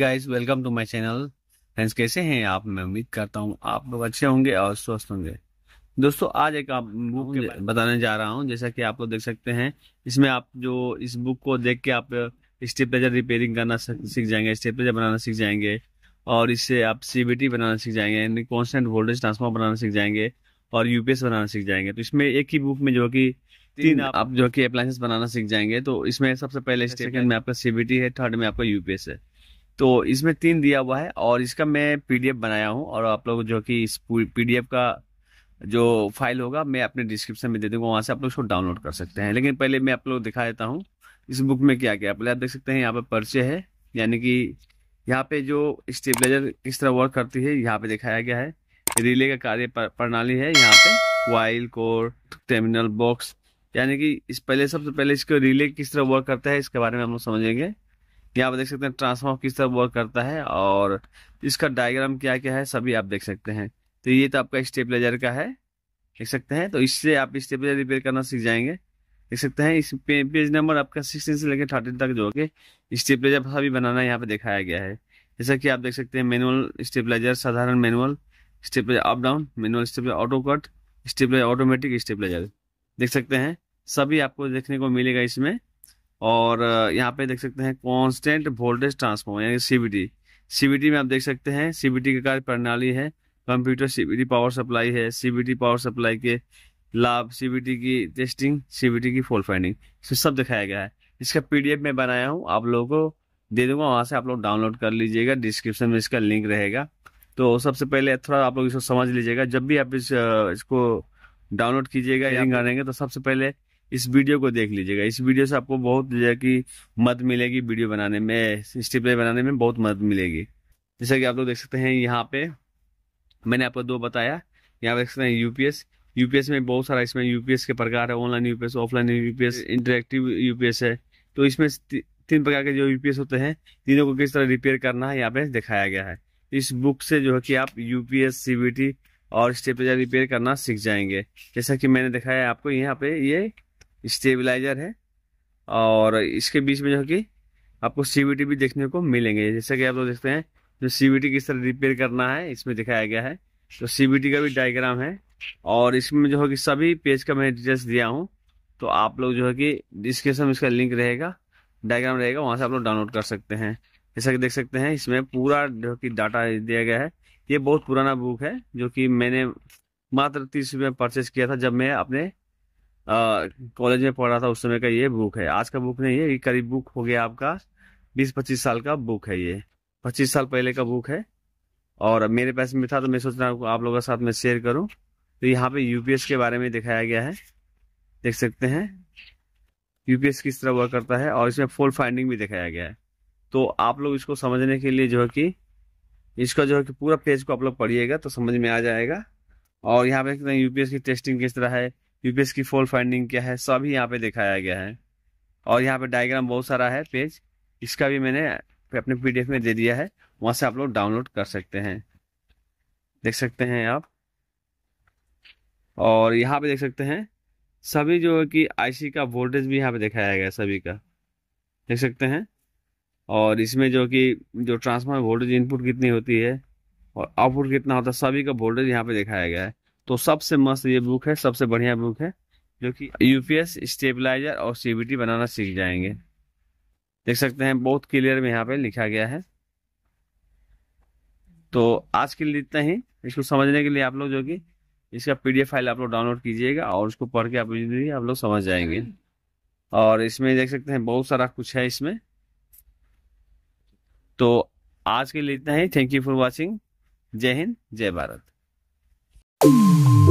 Guys welcome to my channel friends कैसे हैं आप मैं उम्मीद करता हूँ आप लोग अच्छे होंगे और स्वस्थ होंगे दोस्तों आज एक आप बुक बताने जा रहा हूँ जैसा कि आप लोग देख सकते हैं इसमें आप जो इस बुक को देख के आप स्टेपलेजर रिपेयरिंग करना सीख जाएंगे स्टेपलेजर बनाना सीख जाएंगे और इससे आप सीबीटी बनाना सीख जाएंगे यानी कॉन्स्टेंट वोल्टेज ट्रांसफॉर्म बनाना सीख जाएंगे और यूपीएस बनाना सीख जाएंगे तो इसमें एक ही बुक में जो कि तीन आप, आप जो कि अप्लायंसेस बनाना सीख जाएंगे तो इसमें सबसे पहले सेकंड में आपका सीबीटी है थर्ड में आपका यूपीएस है तो इसमें तीन दिया हुआ है और इसका मैं पीडीएफ बनाया हूँ और आप लोग जो कि इस पीडीएफ का जो फाइल होगा मैं अपने डिस्क्रिप्शन में दे दूंगा वहाँ से आप लोग उसको डाउनलोड कर सकते हैं लेकिन पहले मैं आप लोग दिखा देता हूँ इस बुक में क्या क्या पहले आप देख सकते हैं यहाँ पर पर्चे है यानी कि यहाँ पे जो स्टेबलाइजर किस तरह वर्क करती है यहाँ पे दिखाया गया है रिले का कार्य प्रणाली है यहाँ पे वाइल कोर टर्मिनल बॉक्स यानी कि इस पहले सबसे पहले इसको रिले किस तरह वर्क करता है इसके बारे में हम लोग समझेंगे यहाँ पर देख सकते हैं ट्रांसफॉर्म किस तरह वर्क करता है और इसका डायग्राम क्या क्या है सभी आप देख सकते हैं तो ये तो आपका स्टेबलाइजर का है देख सकते हैं तो इससे आप स्टेपलाइजर रिपेयर करना सीख जाएंगे देख सकते हैं इस पे, पेज नंबर आपका सिक्सटीन से लेकर थर्टीन तक जो के स्टेपलाइजर सभी बनाना यहाँ पे दिखाया गया है जैसा कि आप देख सकते हैं मैनुअल स्टेबलाइजर साधारण manual stabiliser up down manual stabiliser auto cut stabiliser automatic stabiliser देख सकते हैं सभी आपको देखने को मिलेगा इसमें और यहाँ पे देख सकते हैं कांस्टेंट वोल्टेज ट्रांसफॉर्मर यानी सीबीटी सीबीटी में आप देख सकते हैं सीबीटी की कार्य प्रणाली है कंप्यूटर सीबीटी पावर सप्लाई है सीबीटी पावर सप्लाई के लाभ सीबीटी की टेस्टिंग सीबीटी की फोल फाइंडिंग सब दिखाया गया है इसका पीडीएफ में बनाया हूँ आप लोगों को दे दूंगा वहाँ से आप लोग डाउनलोड कर लीजिएगा डिस्क्रिप्शन में इसका लिंक रहेगा तो सबसे पहले थोड़ा आप लोग इसको समझ लीजिएगा जब भी आप इस इसको डाउनलोड कीजिएगा या करेंगे तो सबसे पहले इस वीडियो को देख लीजिएगा इस वीडियो से आपको बहुत जैसे कि मदद मिलेगी वीडियो बनाने में स्टिपले बनाने में बहुत मदद मिलेगी जैसा कि आप लोग देख सकते हैं यहाँ पे मैंने आपको दो बताया यहाँ देख सकते हैं यूपीएस यूपीएस में बहुत सारा इसमें यूपीएस के प्रकार है online UPS offline UPS interactive UPS है तो इसमें तीन प्रकार के जो यूपीएस होते हैं तीनों को किस तरह रिपेयर करना है यहाँ पे दिखाया गया है इस बुक से जो है कि आप यूपीएस सीबीटी और स्टेपलेजर रिपेयर करना सीख जाएंगे जैसा कि मैंने दिखाया आपको यहाँ पे ये स्टेबलाइजर है और इसके बीच में जो है कि आपको सीबीटी भी देखने को मिलेंगे जैसे कि आप लोग देखते हैं जो बी किस तरह रिपेयर करना है इसमें दिखाया गया है तो सीवीटी का भी डायग्राम है और इसमें जो है कि सभी पेज का मैं डिटेल्स दिया हूँ तो आप लोग जो है कि डिस्क्रिप्शन में इसका लिंक रहेगा डायग्राम रहेगा वहाँ से आप लोग डाउनलोड कर सकते हैं जैसा कि देख सकते हैं इसमें पूरा जो कि डाटा दिया गया है ये बहुत पुराना बुक है जो कि मैंने मात्र तीस रुपये में परचेज किया था जब मैं अपने कॉलेज में पढ़ रहा था उस समय का ये बुक है आज का बुक नहीं है ये करीब बुक हो गया आपका बीस पच्चीस साल का बुक है ये पच्चीस साल पहले का बुक है और मेरे पास में था तो मैं सोच रहा हूँ आप लोगों के साथ में शेयर करूँ तो यहाँ पे यूपीएस के बारे में दिखाया गया है देख सकते हैं यूपीएस किस तरह वर्क करता है और इसमें फोल फाइंडिंग भी दिखाया गया है तो आप लोग इसको समझने के लिए जो है कि इसका जो है कि पूरा पेज को आप लोग पढ़िएगा तो समझ में आ जाएगा और यहाँ पे यूपीएस की टेस्टिंग किस तरह है यूपीएस की फॉल फाइंडिंग क्या है सभी यहाँ पे दिखाया गया है और यहाँ पे डायग्राम बहुत सारा है पेज इसका भी मैंने अपने पीडीएफ में दे दिया है वहां से आप लोग डाउनलोड कर सकते हैं देख सकते हैं आप और यहाँ पे देख सकते हैं सभी जो है कि आईसी का वोल्टेज भी यहाँ पे दिखाया गया है सभी का देख सकते हैं और इसमें जो कि जो ट्रांसफार्मर वोल्टेज इनपुट कितनी होती है और आउटपुट कितना होता है सभी का वोल्टेज यहाँ पे दिखाया गया है तो सबसे मस्त ये बुक है सबसे बढ़िया बुक है जो कि यूपीएस स्टेबलाइजर और सीबीटी बनाना सीख जाएंगे देख सकते हैं बहुत क्लियर में यहाँ पे लिखा गया है तो आज के लिए इतना ही इसको समझने के लिए आप लोग जो कि इसका पीडीएफ फाइल आप लोग डाउनलोड कीजिएगा और उसको पढ़ के आप इजीली आप लोग समझ जाएंगे और इसमें देख सकते हैं बहुत सारा कुछ है इसमें तो आज के लिए इतना ही थैंक यू फॉर वॉचिंग जय हिंद जय भारत Mm-hmm.